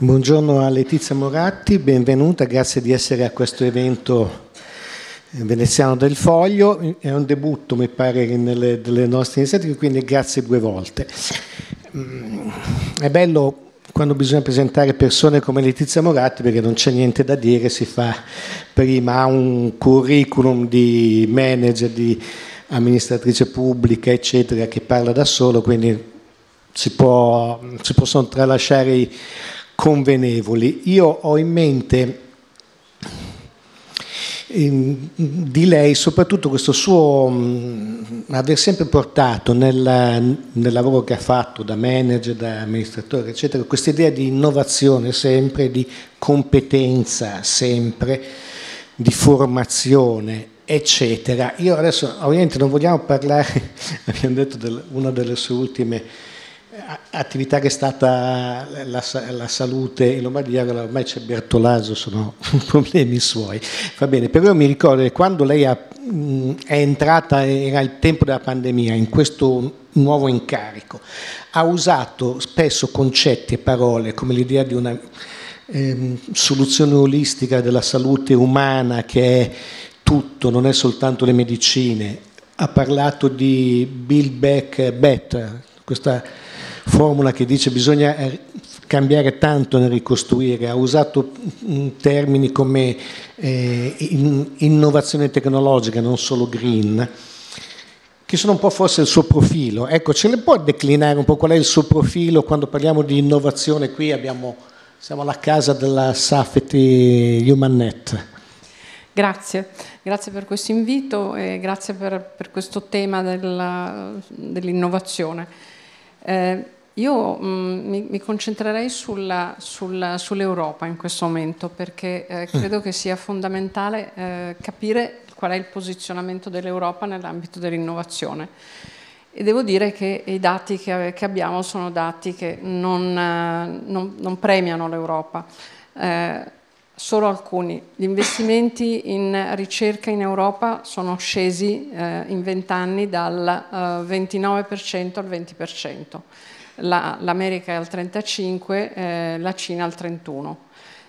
Buongiorno a Letizia Moratti, benvenuta, grazie di essere a questo evento eh, veneziano del Foglio. È un debutto, mi pare, nelle, delle nostre iniziative, quindi grazie due volte. Mm, è bello quando bisogna presentare persone come Letizia Moratti perché non c'è niente da dire, si fa prima un curriculum di manager, di amministratrice pubblica, eccetera, che parla da solo, quindi si, può, si possono tralasciare i convenevoli. Io ho in mente ehm, di lei soprattutto questo suo mh, aver sempre portato nel, nel, lavoro che ha fatto da manager, da amministratore eccetera, questa idea di innovazione sempre, di competenza sempre, di formazione eccetera. Io adesso ovviamente non vogliamo parlare, abbiamo detto di una delle sue ultime attività che è stata la, la salute in Lombardia, ormai c'è Bertolaso, sono problemi suoi. Va bene, però mi ricordo che quando lei ha, è entrata, era il tempo della pandemia, in questo nuovo incarico, ha usato spesso concetti e parole come l'idea di una ehm, soluzione olistica della salute umana che è tutto, non è soltanto le medicine. Ha parlato di Build Back Better, questa formula che dice bisogna eh, cambiare tanto nel ricostruire, ha usato mm, termini come eh, innovazione tecnologica, non solo green, che sono un po' forse il suo profilo. Ecco, ce le può declinare un po' qual è il suo profilo quando parliamo di innovazione? Qui abbiamo, siamo alla casa della Safety HumanNet. Grazie, grazie per questo invito e grazie per, per questo tema della, dell'innovazione. Eh, io mh, mm, mi, mi, concentrerei sull'Europa in questo momento perché eh, mm. credo che sia fondamentale eh, capire qual è il posizionamento dell'Europa nell'ambito dell'innovazione. E devo dire che i dati che, che abbiamo sono dati che non, eh, non, non premiano l'Europa. Eh, solo alcuni. Gli investimenti in ricerca in Europa sono scesi eh, in vent'anni anni dal 29% eh, al 20% l'America è al 35, eh, la Cina al 31.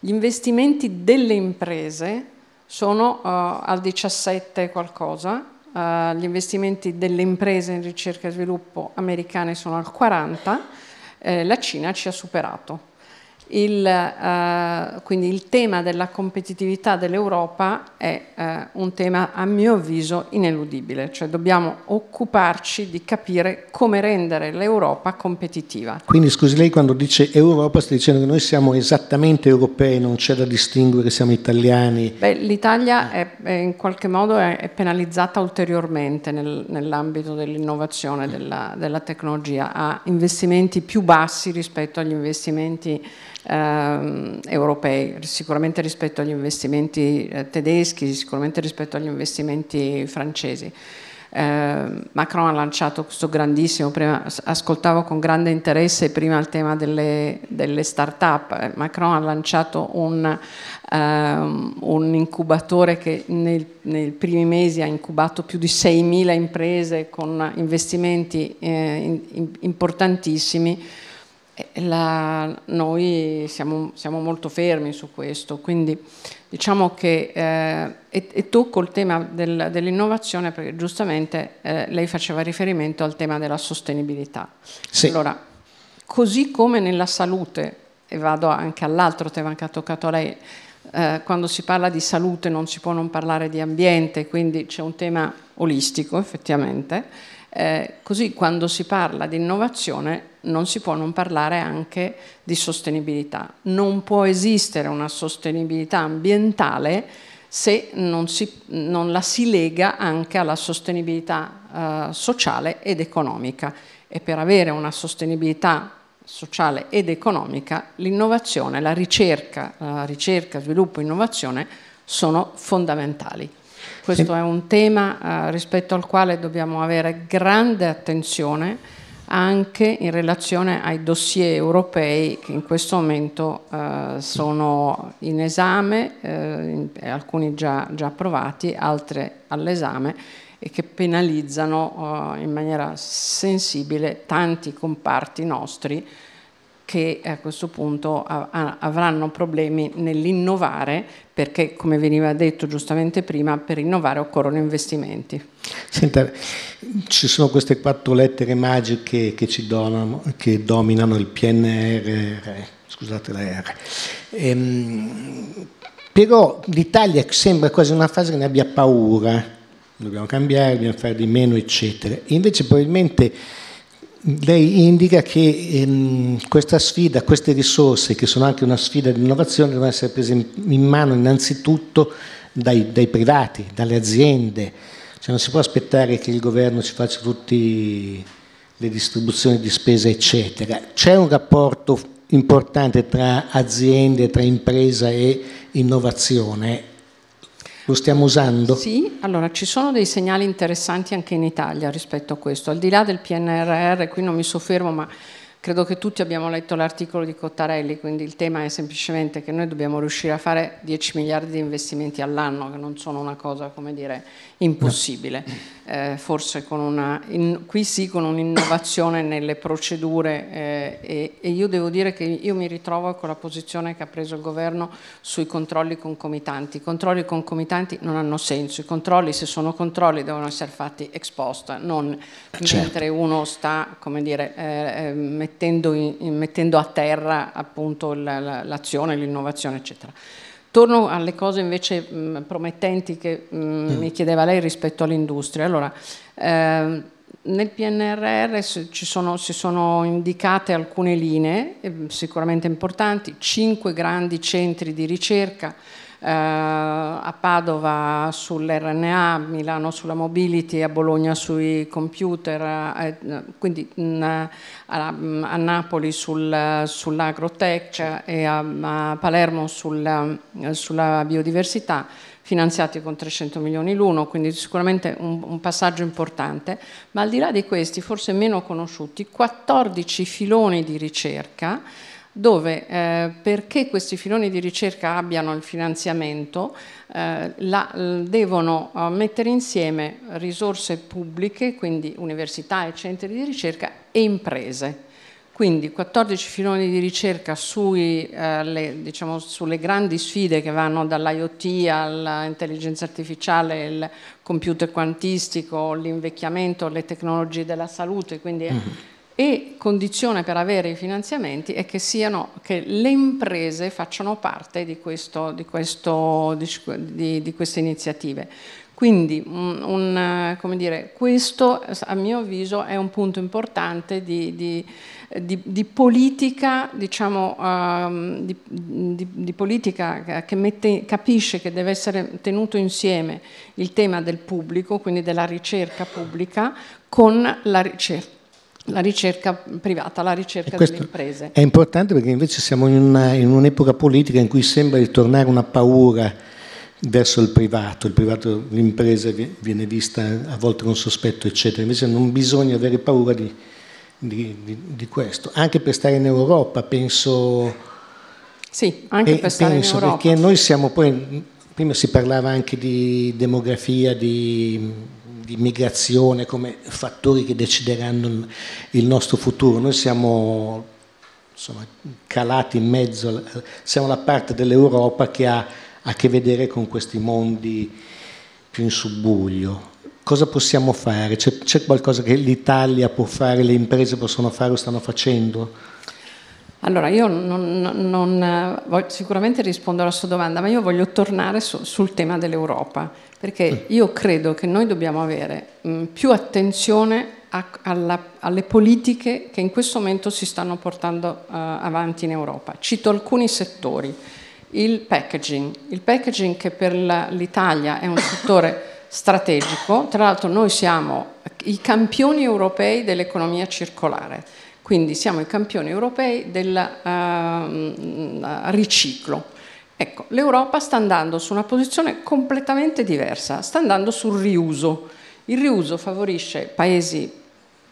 Gli investimenti delle imprese sono uh, al 17 qualcosa, uh, gli investimenti delle imprese in ricerca e sviluppo americane sono al 40, eh, la Cina ci ha superato il, eh, quindi il tema della competitività dell'Europa è eh, un tema a mio avviso ineludibile, cioè dobbiamo occuparci di capire come rendere l'Europa competitiva. Quindi scusi lei quando dice Europa sta dicendo che noi siamo esattamente europei, non c'è da distinguere, siamo italiani. Beh, l'Italia è, è in qualche modo è, è penalizzata ulteriormente nel, nell'ambito dell'innovazione, della, della tecnologia, ha investimenti più bassi rispetto agli investimenti eh, europei, sicuramente rispetto agli investimenti eh, tedeschi, sicuramente rispetto agli investimenti francesi. Eh, Macron ha lanciato questo grandissimo, prima, ascoltavo con grande interesse prima il tema delle, delle start-up, eh, Macron ha lanciato un, ehm, un incubatore che nel, nei primi mesi ha incubato più di 6.000 imprese con investimenti eh, in, importantissimi la, noi siamo, siamo, molto fermi su questo, quindi diciamo che eh, e, e, tocco il tema del, dell'innovazione perché giustamente eh, lei faceva riferimento al tema della sostenibilità. Sì. Allora, così come nella salute, e vado anche all'altro tema che ha toccato lei, eh, quando si parla di salute non si può non parlare di ambiente, quindi c'è un tema olistico effettivamente, eh, così quando si parla di innovazione non si può non parlare anche di sostenibilità. Non può esistere una sostenibilità ambientale se non, si, non la si lega anche alla sostenibilità eh, sociale ed economica. E per avere una sostenibilità sociale ed economica, l'innovazione, la ricerca, la ricerca, sviluppo e innovazione sono fondamentali. Questo sì. è un tema eh, rispetto al quale dobbiamo avere grande attenzione anche in relazione ai dossier europei che in questo momento eh, sono in esame, eh, alcuni già, già, approvati, altri all'esame e che penalizzano eh, in maniera sensibile tanti comparti nostri che a questo punto avranno problemi nell'innovare perché come veniva detto giustamente prima per innovare occorrono investimenti. Senta, ci sono queste quattro lettere magiche che ci donano, che dominano il PNR, scusate la R. Ehm, però l'Italia sembra quasi una fase che ne abbia paura, dobbiamo cambiare, dobbiamo fare di meno, eccetera. Invece probabilmente lei indica che ehm, questa sfida, queste risorse, che sono anche una sfida di innovazione, devono essere prese in mano innanzitutto dai, dai privati, dalle aziende cioè non si può aspettare che il governo ci faccia tutte le distribuzioni di spesa, eccetera. C'è un rapporto importante tra aziende, tra impresa e innovazione. Lo stiamo usando? Sì, allora ci sono dei segnali interessanti anche in Italia rispetto a questo. Al di là del PNRR, qui non mi soffermo, ma Credo che tutti abbiamo letto l'articolo di Cottarelli, quindi il tema è semplicemente che noi dobbiamo riuscire a fare 10 miliardi di investimenti all'anno, che non sono una cosa, come dire, impossibile. Eh, forse con una, in, qui sì, con un'innovazione nelle procedure eh, e, e io devo dire che io mi ritrovo con la posizione che ha preso il governo sui controlli concomitanti. I controlli concomitanti non hanno senso, i controlli se sono controlli devono essere fatti ex post, non certo. mentre uno sta, come dire, eh, mettendo eh, mettendo, in, mettendo a terra appunto l'azione, l'innovazione, eccetera. Torno alle cose invece mh, mm, promettenti che mh, mm. mi mm. chiedeva lei rispetto all'industria. Allora, eh, nel PNRR sono, si sono indicate alcune linee ehm, sicuramente importanti, cinque grandi centri di ricerca, eh, a Padova sull'RNA, a Milano sulla mobility, a Bologna sui computer, eh, eh, quindi mm, a, Napoli sul, sull'agrotech e a, Palermo sulla, sulla biodiversità finanziati con 300 milioni l'uno, quindi sicuramente un, un, passaggio importante, ma al di là di questi, forse meno conosciuti, 14 filoni di ricerca dove eh, perché questi filoni di ricerca abbiano il finanziamento eh, la, devono eh, mettere insieme risorse pubbliche, quindi università e centri di ricerca e imprese. Quindi 14 filoni di ricerca sui, eh, le, diciamo, sulle grandi sfide che vanno dall'IoT all'intelligenza artificiale, il computer quantistico, l'invecchiamento, le tecnologie della salute, quindi mm -hmm e condizione per avere i finanziamenti è che, siano, che le imprese facciano parte di, questo, di, questo, di, di queste iniziative. Quindi un, un, dire, questo a mio avviso è un punto importante di, di, di, politica, diciamo, uh, di, politica, che mette, capisce che deve essere tenuto insieme il tema del pubblico, quindi della ricerca pubblica, con la ricerca la ricerca privata, la ricerca delle imprese. È importante perché invece siamo in, una, in un'epoca politica in cui sembra ritornare una paura verso il privato, il privato l'impresa viene vista a volte con sospetto, eccetera. Invece non bisogna avere paura di, di, di, di questo. Anche per stare in Europa, penso. Sì, anche per, stare penso, in Europa. Perché noi siamo poi. Prima si parlava anche di demografia, di di migrazione come fattori che decideranno il nostro futuro. Noi siamo insomma, calati in mezzo, siamo la parte dell'Europa che ha a che vedere con questi mondi più in subbuglio. Cosa possiamo fare? C'è, qualcosa che l'Italia può fare, le imprese possono fare o stanno facendo? Allora, io non, non, eh, sicuramente rispondo alla sua domanda, ma io voglio tornare su, sul tema dell'Europa, perché mm. io credo che noi dobbiamo avere mh, mm, più attenzione a, alla, alle politiche che in questo momento si stanno portando uh, avanti in Europa. Cito alcuni settori. Il packaging, il packaging che per l'Italia è un settore strategico, tra l'altro noi siamo i campioni europei dell'economia circolare quindi siamo i campioni europei del uh, riciclo. Ecco, l'Europa sta andando su una posizione completamente diversa, sta andando sul riuso. Il riuso favorisce paesi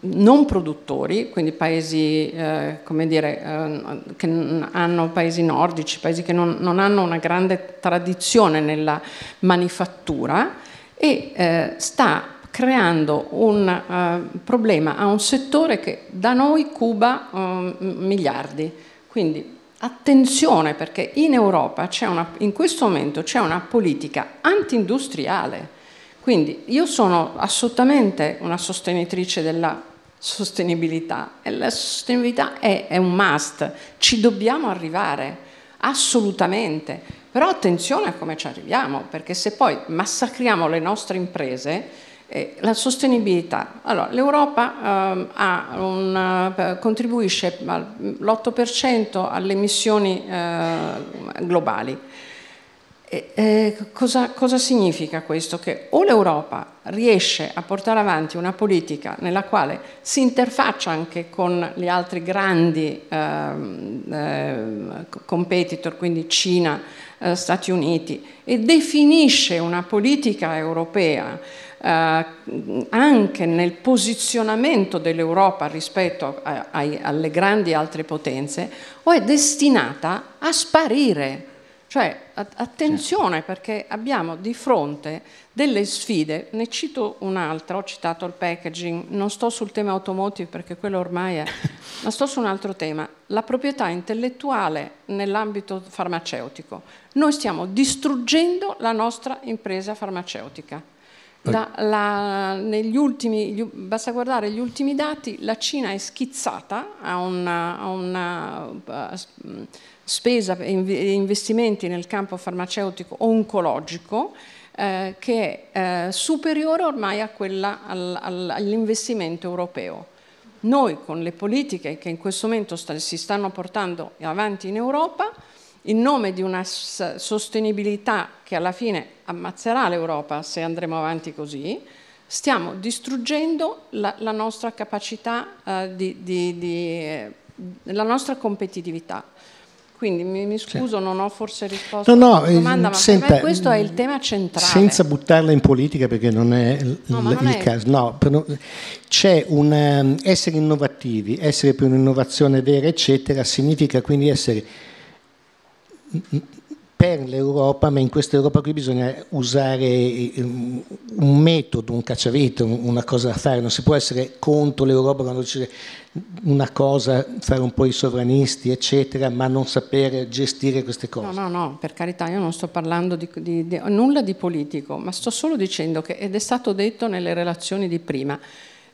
non produttori, quindi paesi, eh, dire, eh, che hanno paesi nordici, paesi che non, non, hanno una grande tradizione nella manifattura e eh, sta creando un uh, problema a un settore che da noi cuba um, miliardi. Quindi attenzione perché in Europa una, in questo momento c'è una politica anti-industriale. Quindi io sono assolutamente una sostenitrice della sostenibilità e la sostenibilità è, è un must, ci dobbiamo arrivare, assolutamente. Però attenzione a come ci arriviamo, perché se poi massacriamo le nostre imprese, eh, la sostenibilità. Allora, l'Europa ehm, eh, un, contribuisce all'8% alle emissioni eh, globali. Eh, cosa, cosa, significa questo? Che o l'Europa riesce a portare avanti una politica nella quale si interfaccia anche con gli altri grandi eh, competitor, quindi Cina, eh, Stati Uniti, e definisce una politica europea eh, anche nel posizionamento dell'Europa rispetto a, a, alle grandi altre potenze, o è destinata a sparire. Cioè, attenzione certo. perché abbiamo di fronte delle sfide, ne cito un'altra, ho citato il packaging, non sto sul tema automotive perché quello ormai è, ma sto su un altro tema, la proprietà intellettuale nell'ambito farmaceutico. Noi stiamo distruggendo la nostra impresa farmaceutica da, la, ultimi, basta guardare gli ultimi dati, la Cina è schizzata a una, a una uh, spesa e investimenti nel campo farmaceutico oncologico eh, che è eh, superiore ormai a quella, al, al, all'investimento europeo. Noi con le politiche che in questo momento sta, si stanno portando avanti in Europa in nome di una sostenibilità che alla fine ammazzerà l'Europa se andremo avanti così, stiamo distruggendo la, la nostra capacità, eh, di, di, di, eh, la nostra competitività. Quindi mi, mi scuso, sì. non ho forse risposto no, no, alla eh, domanda, ma senta, per me questo è il mm, tema centrale. Senza buttarla in politica perché non è no, non il è... caso. No, per, c'è un ehm, essere innovativi, essere per un'innovazione vera, eccetera, significa quindi essere per l'Europa, ma in questa Europa qui bisogna usare um, un metodo, un cacciavite, una cosa da fare, non si può essere contro l'Europa quando dice una cosa, fare un po' i sovranisti, eccetera, ma non sapere gestire queste cose. No, no, no, per carità, io non sto parlando di, di, di nulla di politico, ma sto solo dicendo che, ed è stato detto nelle relazioni di prima,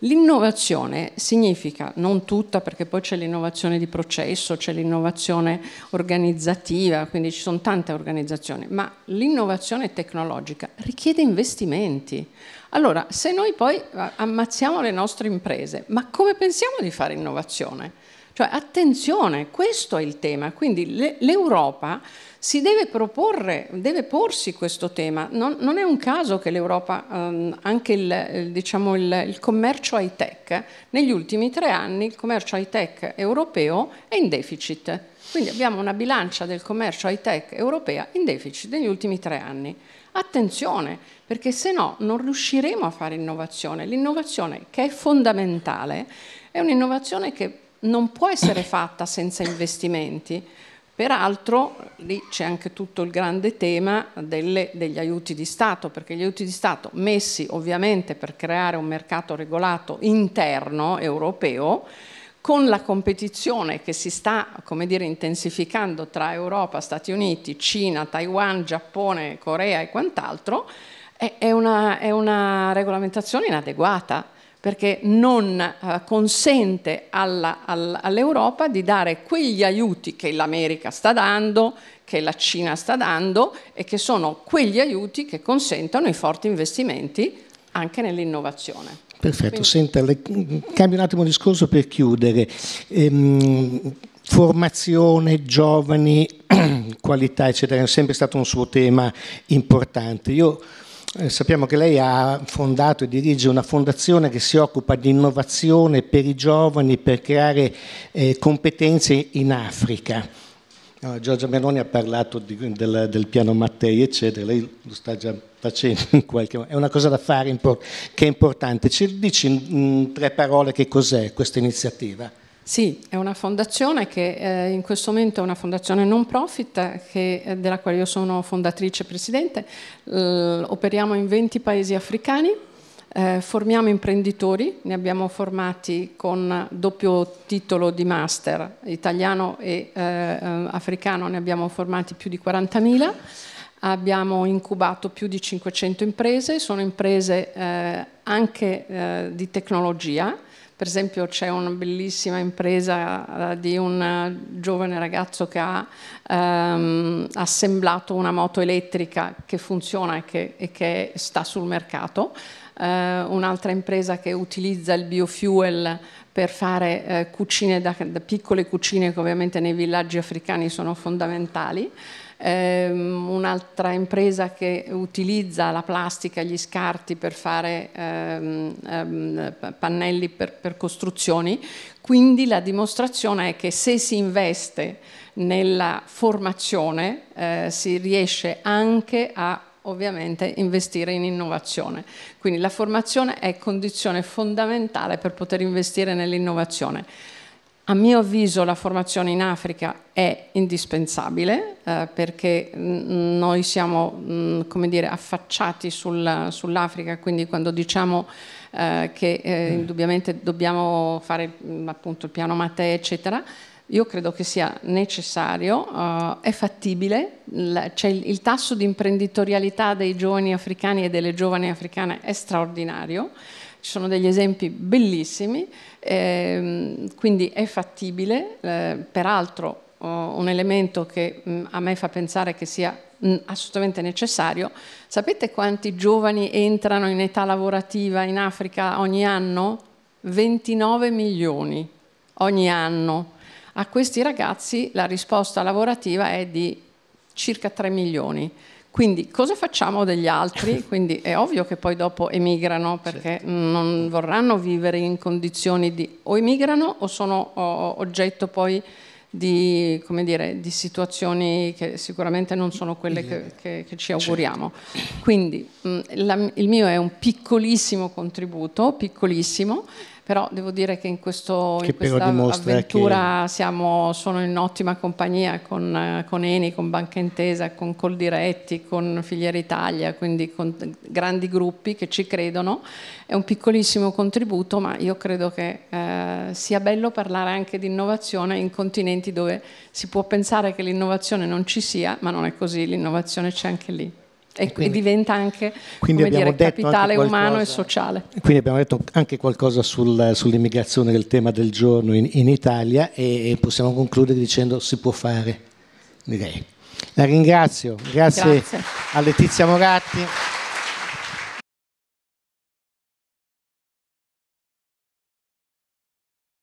L'innovazione significa, non tutta perché poi c'è l'innovazione di processo, c'è l'innovazione organizzativa, quindi ci sono tante organizzazioni, ma l'innovazione tecnologica richiede investimenti. Allora, se noi poi ammazziamo le nostre imprese, ma come pensiamo di fare innovazione? Cioè attenzione, questo è il tema, quindi l'Europa si deve proporre, deve porsi questo tema. Non, non è un caso che l'Europa, ehm, anche il, diciamo il, il commercio high tech, negli ultimi tre anni il commercio high tech europeo è in deficit. Quindi abbiamo una bilancia del commercio high tech europea in deficit negli ultimi tre anni. Attenzione, perché se no non riusciremo a fare innovazione. L'innovazione che è fondamentale è un'innovazione che non può essere fatta senza investimenti. Peraltro lì c'è anche tutto il grande tema delle, degli aiuti di Stato, perché gli aiuti di Stato messi ovviamente per creare un mercato regolato interno europeo, con la competizione che si sta dire, intensificando tra Europa, Stati Uniti, Cina, Taiwan, Giappone, Corea e quant'altro, è una, è una regolamentazione inadeguata perché non eh, consente all'Europa all, all di dare quegli aiuti che l'America sta dando, che la Cina sta dando e che sono quegli aiuti che consentono i forti investimenti anche nell'innovazione. Perfetto, Quindi... senta, le, cambio un attimo il discorso per chiudere. Ehm, formazione, giovani, qualità, eccetera, è sempre stato un suo tema importante. Io eh, sappiamo che lei ha fondato e dirige una fondazione che si occupa di innovazione per i giovani per creare eh, competenze in Africa. No, Giorgia Meloni ha parlato di, del, del, piano Mattei, eccetera, lei lo sta già facendo in qualche modo, è una cosa da fare che è importante. Ci dici in, in tre parole che cos'è questa iniziativa? Sì, è una fondazione che eh, in questo momento è una fondazione non profit che, eh, della quale io sono fondatrice e presidente. Eh, operiamo in 20 paesi africani, eh, formiamo imprenditori, ne abbiamo formati con doppio titolo di master, italiano e eh, eh, africano, ne abbiamo formati più di 40.000 abbiamo incubato più di 500 imprese, sono imprese eh, anche eh, di tecnologia, per esempio c'è una bellissima impresa eh, di un giovane ragazzo che ha ehm, assemblato una moto elettrica che funziona e che, e che sta sul mercato, eh, un'altra impresa che utilizza il biofuel per fare eh, cucine da, da piccole cucine che ovviamente nei villaggi africani sono fondamentali. Ehm, un'altra impresa che utilizza la plastica gli scarti per fare ehm, ehm, pannelli per, per costruzioni, quindi la dimostrazione è che se si investe nella formazione eh, si riesce anche a ovviamente investire in innovazione. Quindi la formazione è condizione fondamentale per poter investire nell'innovazione. A mio avviso la formazione in Africa è indispensabile eh, perché mm, noi siamo mh, mm, dire, affacciati sul, sull'Africa, quindi quando diciamo eh, che eh, mm. indubbiamente dobbiamo fare appunto, il piano Mattei, eccetera, io credo che sia necessario, eh, è fattibile, il, cioè il, il tasso di imprenditorialità dei giovani africani e delle giovani africane è straordinario. Ci sono degli esempi bellissimi, ehm, quindi è fattibile, eh, peraltro oh, un elemento che mh, mm, a me fa pensare che sia mh, mm, assolutamente necessario. Sapete quanti giovani entrano in età lavorativa in Africa ogni anno? 29 milioni ogni anno. A questi ragazzi la risposta lavorativa è di circa 3 milioni. Quindi cosa facciamo degli altri? Quindi è ovvio che poi dopo emigrano perché certo. non vorranno vivere in condizioni di o emigrano o sono oggetto poi di, dire, di situazioni che sicuramente non sono quelle che, che, che ci auguriamo. Certo. Quindi mm, la, il mio è un piccolissimo contributo, piccolissimo però devo dire che in, questo, che in questa avventura che... siamo, sono in ottima compagnia con, eh, con, Eni, con Banca Intesa, con Coldiretti, con Filiera Italia, quindi con grandi gruppi che ci credono. È un piccolissimo contributo, ma io credo che eh, sia bello parlare anche di innovazione in continenti dove si può pensare che l'innovazione non ci sia, ma non è così, l'innovazione c'è anche lì e, quindi, diventa anche dire, capitale anche umano e sociale. Quindi abbiamo detto anche qualcosa sul, sull'immigrazione, che è il tema del giorno in, in Italia e, e, possiamo concludere dicendo si può fare, direi. La ringrazio, grazie, grazie. a Letizia Moratti.